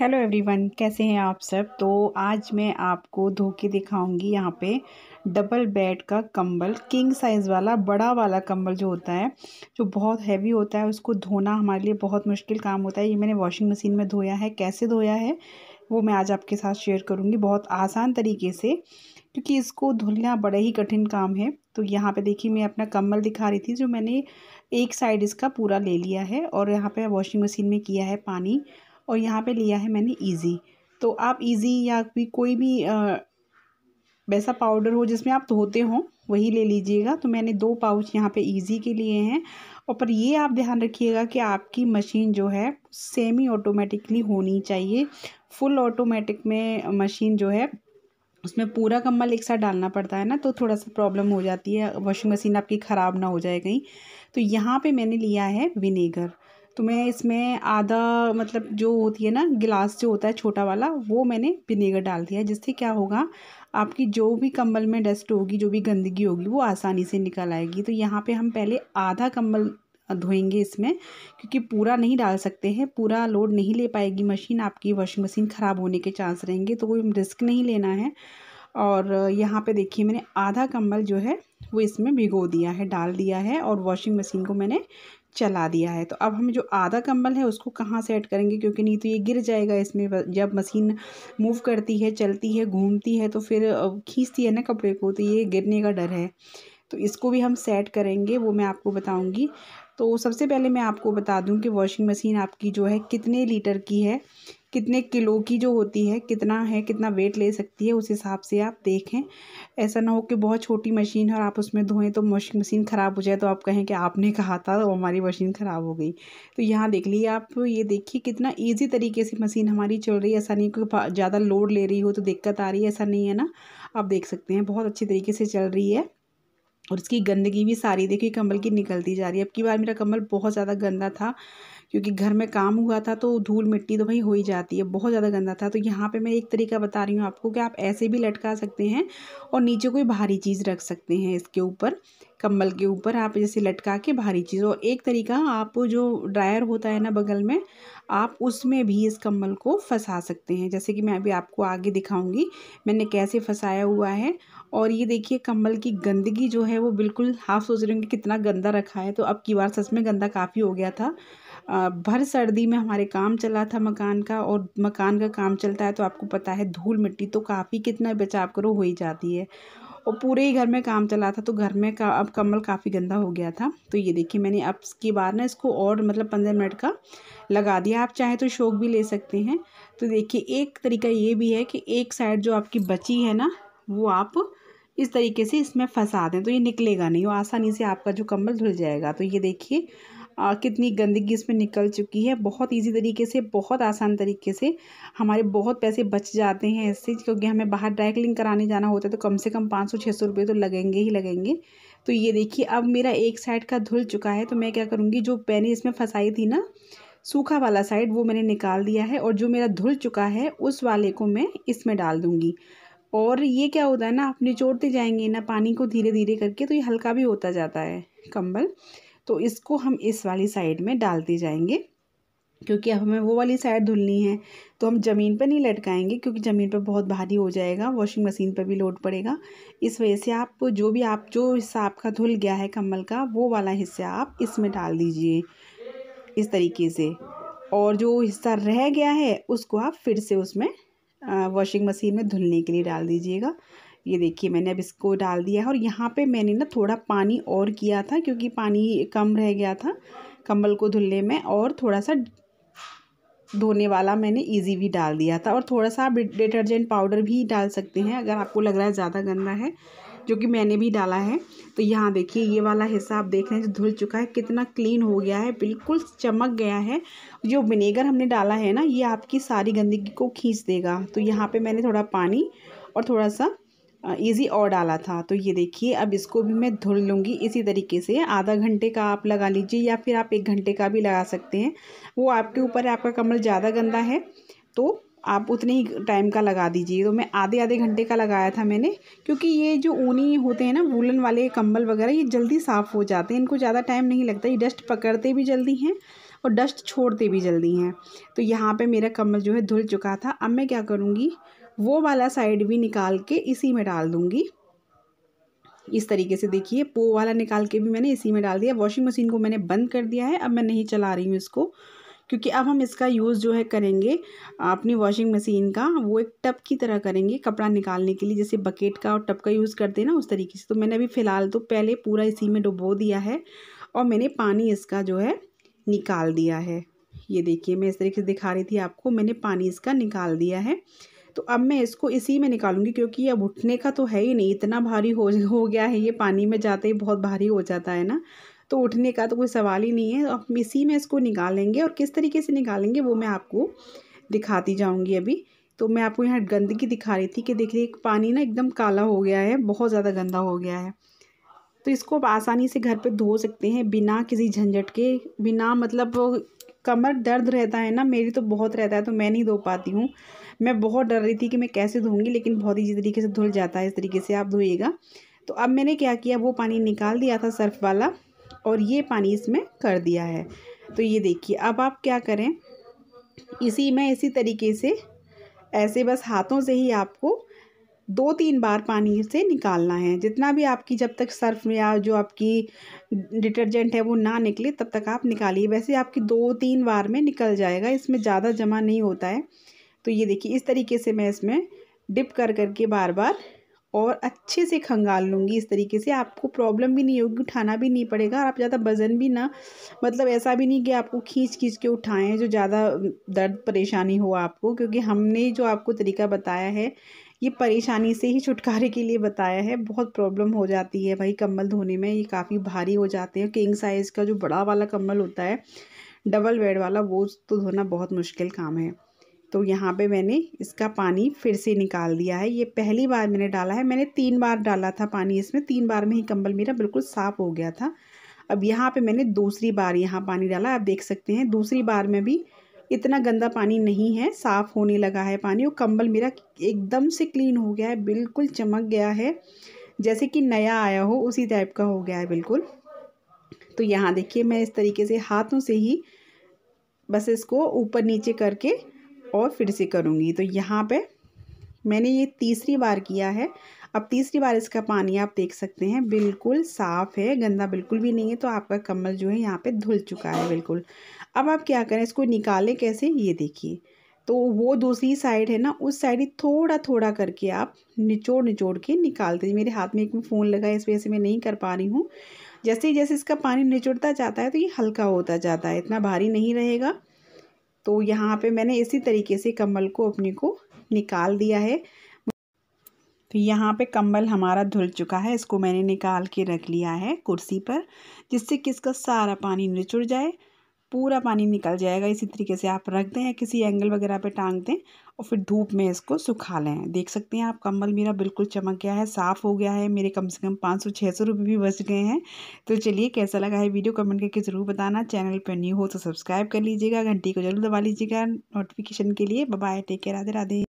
hello everyone कैसे हैं आप सब तो आज मैं आपको धो के दिखाऊंगी यहाँ पे डबल बेड का कंबल किंग साइज़ वाला बड़ा वाला कंबल जो होता है जो बहुत हैवी होता है उसको धोना हमारे लिए बहुत मुश्किल काम होता है ये मैंने वॉशिंग मशीन में धोया है कैसे धोया है वो मैं आज आपके साथ शेयर करूँगी बहुत आसान तरीके से क्योंकि इसको धुलना बड़ा ही कठिन काम है तो यहाँ पे देखिए मैं अपना कम्बल दिखा रही थी जो मैंने एक साइड इसका पूरा ले लिया है और यहाँ पे वॉशिंग मशीन में किया है पानी और यहाँ पे लिया है मैंने ईज़ी तो आप ईज़ी या भी कोई भी आ, वैसा पाउडर हो जिसमें आप धोते हो वही ले लीजिएगा तो मैंने दो पाउच यहाँ पे इजी के लिए हैं और पर ये आप ध्यान रखिएगा कि आपकी मशीन जो है सेमी ऑटोमेटिकली होनी चाहिए फुल ऑटोमेटिक में मशीन जो है उसमें पूरा कम्बल एक साथ डालना पड़ता है ना तो थोड़ा सा प्रॉब्लम हो जाती है वॉशिंग मशीन आपकी ख़राब ना हो जाए कहीं तो यहाँ पे मैंने लिया है विनेगर तो मैं इसमें आधा मतलब जो होती है ना गिलास जो होता है छोटा वाला वो मैंने विनेगर डाल दिया है जिससे क्या होगा आपकी जो भी कंबल में डस्ट होगी जो भी गंदगी होगी वो आसानी से निकल आएगी तो यहाँ पे हम पहले आधा कंबल धोएंगे इसमें क्योंकि पूरा नहीं डाल सकते हैं पूरा लोड नहीं ले पाएगी मशीन आपकी वॉशिंग मशीन ख़राब होने के चांस रहेंगे तो कोई रिस्क नहीं लेना है और यहाँ पर देखिए मैंने आधा कंबल जो है वो इसमें भिगो दिया है डाल दिया है और वॉशिंग मशीन को मैंने चला दिया है तो अब हम जो आधा कंबल है उसको कहाँ सेट करेंगे क्योंकि नहीं तो ये गिर जाएगा इसमें जब मशीन मूव करती है चलती है घूमती है तो फिर खींचती है ना कपड़े को तो ये गिरने का डर है तो इसको भी हम सेट करेंगे वो मैं आपको बताऊंगी तो सबसे पहले मैं आपको बता दूं कि वॉशिंग मशीन आपकी जो है कितने लीटर की है कितने किलो की जो होती है कितना है कितना वेट ले सकती है उस हिसाब से आप देखें ऐसा ना हो कि बहुत छोटी मशीन है और आप उसमें धोएं तो वॉशिंग मशीन ख़राब हो जाए तो आप कहें कि आपने कहा था तो हमारी मशीन ख़राब हो गई तो यहाँ देख लीजिए आप ये देखिए कितना ईजी तरीके से मशीन हमारी चल रही है ऐसा नहीं कि ज़्यादा लोड ले रही हो तो दिक्कत आ रही है ऐसा नहीं है ना आप देख सकते हैं बहुत अच्छी तरीके से चल रही है और इसकी गंदगी भी सारी देखिए कंबल की निकलती जा रही है अब की बार मेरा कंबल बहुत ज़्यादा गंदा था क्योंकि घर में काम हुआ था तो धूल मिट्टी तो भाई हो ही जाती है बहुत ज़्यादा गंदा था तो यहाँ पे मैं एक तरीका बता रही हूँ आपको कि आप ऐसे भी लटका सकते हैं और नीचे कोई भारी चीज़ रख सकते हैं इसके ऊपर कम्बल के ऊपर आप जैसे लटका के भारी चीज़ और एक तरीका आप जो ड्रायर होता है ना बगल में आप उसमें भी इस कम्बल को फंसा सकते हैं जैसे कि मैं अभी आपको आगे दिखाऊंगी मैंने कैसे फंसाया हुआ है और ये देखिए कम्बल की गंदगी जो है वो बिल्कुल हाफ सोच रही हूँ कि कितना गंदा रखा है तो अब की बार सच में गंदा काफ़ी हो गया था भर सर्दी में हमारे काम चला था मकान का और मकान का काम चलता है तो आपको पता है धूल मिट्टी तो काफ़ी कितना बचाव करो हो ही जाती है और पूरे ही घर में काम चला था तो घर में का अब कमल काफ़ी गंदा हो गया था तो ये देखिए मैंने अब की बार ना इसको और मतलब पंद्रह मिनट का लगा दिया आप चाहे तो शौक भी ले सकते हैं तो देखिए एक तरीका ये भी है कि एक साइड जो आपकी बची है ना वो आप इस तरीके से इसमें फंसा दें तो ये निकलेगा नहीं वो आसानी से आपका जो कम्बल धुल जाएगा तो ये देखिए आ, कितनी गंदगी इसमें निकल चुकी है बहुत इजी तरीके से बहुत आसान तरीके से हमारे बहुत पैसे बच जाते हैं इससे क्योंकि हमें बाहर ड्राइकलिंग कराने जाना होता है तो कम से कम पाँच सौ छः सौ रुपये तो लगेंगे ही लगेंगे तो ये देखिए अब मेरा एक साइड का धुल चुका है तो मैं क्या करूँगी जो पैने इसमें फंसाई थी ना सूखा वाला साइड वो मैंने निकाल दिया है और जो मेरा धुल चुका है उस वाले को मैं इसमें डाल दूँगी और ये क्या होता है ना आप निचोड़ते जाएंगे ना पानी को धीरे धीरे करके तो ये हल्का भी होता जाता है कंबल तो इसको हम इस वाली साइड में डालते जाएंगे क्योंकि अब हमें वो वाली साइड धुलनी है तो हम ज़मीन पर नहीं लटकाएंगे क्योंकि ज़मीन पर बहुत भारी हो जाएगा वॉशिंग मशीन पर भी लोड पड़ेगा इस वजह से आप जो भी आप जो हिस्सा आपका धुल गया है कम्बल का वो वाला हिस्सा आप इसमें डाल दीजिए इस तरीके से और जो हिस्सा रह गया है उसको आप फिर से उसमें वॉशिंग मशीन में धुलने के लिए डाल दीजिएगा ये देखिए मैंने अब इसको डाल दिया है और यहाँ पे मैंने ना थोड़ा पानी और किया था क्योंकि पानी कम रह गया था कंबल को धुलने में और थोड़ा सा धोने वाला मैंने इजी भी डाल दिया था और थोड़ा सा आप डिटर्जेंट पाउडर भी डाल सकते हैं अगर आपको लग रहा है ज़्यादा गंदा है जो कि मैंने भी डाला है तो यहाँ देखिए ये वाला हिस्सा आप देख रहे हैं जो धुल चुका है कितना क्लीन हो गया है बिल्कुल चमक गया है जो विनेगर हमने डाला है ना ये आपकी सारी गंदगी को खींच देगा तो यहाँ पे मैंने थोड़ा पानी और थोड़ा सा इजी और डाला था तो ये देखिए अब इसको भी मैं धुल लूँगी इसी तरीके से आधा घंटे का आप लगा लीजिए या फिर आप एक घंटे का भी लगा सकते हैं वो आपके ऊपर है आपका कमल ज़्यादा गंदा है तो आप उतने ही टाइम का लगा दीजिए तो मैं आधे आधे घंटे का लगाया था मैंने क्योंकि ये जो ऊनी होते हैं ना वूलन वाले कंबल वगैरह ये जल्दी साफ़ हो जाते हैं इनको ज़्यादा टाइम नहीं लगता ये डस्ट पकड़ते भी जल्दी हैं और डस्ट छोड़ते भी जल्दी हैं तो यहाँ पे मेरा कंबल जो है धुल चुका था अब मैं क्या करूँगी वो वाला साइड भी निकाल के इसी में डाल दूँगी इस तरीके से देखिए पो वाला निकाल के भी मैंने इसी में डाल दिया वॉशिंग मशीन को मैंने बंद कर दिया है अब मैं नहीं चला रही हूँ इसको क्योंकि अब हम इसका यूज़ जो है करेंगे अपनी वॉशिंग मशीन का वो एक टप की तरह करेंगे कपड़ा निकालने के लिए जैसे बकेट का और टप का यूज़ करते हैं ना उस तरीके से तो मैंने अभी फ़िलहाल तो पहले पूरा इसी में डुबो दिया है और मैंने पानी इसका जो है निकाल दिया है ये देखिए मैं इस तरीके से दिखा रही थी आपको मैंने पानी इसका निकाल दिया है तो अब मैं इसको इसी में निकालूंगी क्योंकि अब उठने का तो है ही नहीं इतना भारी हो हो गया है ये पानी में जाते ही बहुत भारी हो जाता है ना तो उठने का तो कोई सवाल ही नहीं है अब इसी में इसको निकालेंगे और किस तरीके से निकालेंगे वो मैं आपको दिखाती जाऊँगी अभी तो मैं आपको यहाँ गंदगी दिखा रही थी कि देखिए पानी ना एकदम काला हो गया है बहुत ज़्यादा गंदा हो गया है तो इसको आप आसानी से घर पे धो सकते हैं बिना किसी झंझट के बिना मतलब कमर दर्द रहता है ना मेरी तो बहुत रहता है तो मैं नहीं धो पाती हूँ मैं बहुत डर रही थी कि मैं कैसे धोंगी लेकिन बहुत ही तरीके से धुल जाता है इस तरीके से आप धोइएगा तो अब मैंने क्या किया वो पानी निकाल दिया था सर्फ वाला और ये पानी इसमें कर दिया है तो ये देखिए अब आप क्या करें इसी में इसी तरीके से ऐसे बस हाथों से ही आपको दो तीन बार पानी से निकालना है जितना भी आपकी जब तक सर्फ या जो आपकी डिटर्जेंट है वो ना निकले तब तक आप निकालिए वैसे आपकी दो तीन बार में निकल जाएगा इसमें ज़्यादा जमा नहीं होता है तो ये देखिए इस तरीके से मैं इसमें डिप कर करके बार बार और अच्छे से खंगाल लूँगी इस तरीके से आपको प्रॉब्लम भी नहीं होगी उठाना भी नहीं पड़ेगा और आप ज़्यादा वज़न भी ना मतलब ऐसा भी नहीं कि आपको खींच खींच के उठाएं जो ज़्यादा दर्द परेशानी हो आपको क्योंकि हमने जो आपको तरीका बताया है ये परेशानी से ही छुटकारे के लिए बताया है बहुत प्रॉब्लम हो जाती है भाई कम्बल धोने में ये काफ़ी भारी हो जाते हैं किंग साइज़ का जो बड़ा वाला कम्बल होता है डबल बेड वाला वो तो धोना बहुत मुश्किल काम है तो यहाँ पे मैंने इसका पानी फिर से निकाल दिया है ये पहली बार मैंने डाला है मैंने तीन बार डाला था पानी इसमें तीन बार में ही कंबल मेरा बिल्कुल साफ़ हो गया था अब यहाँ पे मैंने दूसरी बार यहाँ पानी डाला आप देख सकते हैं दूसरी बार में भी इतना गंदा पानी नहीं है साफ़ होने लगा है पानी और कंबल मेरा एकदम से क्लीन हो गया है बिल्कुल चमक गया है जैसे कि नया आया हो उसी टाइप का हो गया है बिल्कुल तो यहाँ देखिए मैं इस तरीके से हाथों से ही बस इसको ऊपर नीचे करके और फिर से करूँगी तो यहाँ पे मैंने ये तीसरी बार किया है अब तीसरी बार इसका पानी आप देख सकते हैं बिल्कुल साफ़ है गंदा बिल्कुल भी नहीं है तो आपका कमल जो है यहाँ पे धुल चुका है बिल्कुल अब आप क्या करें इसको निकालें कैसे ये देखिए तो वो दूसरी साइड है ना उस साइड ही थोड़ा थोड़ा करके आप निचोड़ निचोड़ के निकाल दीजिए मेरे हाथ में एक में फ़ोन लगा है इस वजह से मैं नहीं कर पा रही हूँ जैसे ही जैसे इसका पानी निचुड़ता जाता है तो ये हल्का होता जाता है इतना भारी नहीं रहेगा तो यहाँ पे मैंने इसी तरीके से कम्बल को अपने को निकाल दिया है तो यहाँ पे कंबल हमारा धुल चुका है इसको मैंने निकाल के रख लिया है कुर्सी पर जिससे कि इसका सारा पानी निचुड़ जाए पूरा पानी निकल जाएगा इसी तरीके से आप रख दें या किसी एंगल वगैरह पे टांग दें और फिर धूप में इसको सुखा लें देख सकते हैं आप कंबल मेरा बिल्कुल चमक गया है साफ़ हो गया है मेरे कम से कम पाँच सौ छः सौ रुपये भी बच गए हैं तो चलिए कैसा लगा है वीडियो कमेंट करके ज़रूर बताना चैनल पर न्यू हो तो सब्सक्राइब कर लीजिएगा घंटी को जरूर दबा लीजिएगा नोटिफिकेशन के लिए bye take care Radhe Radhe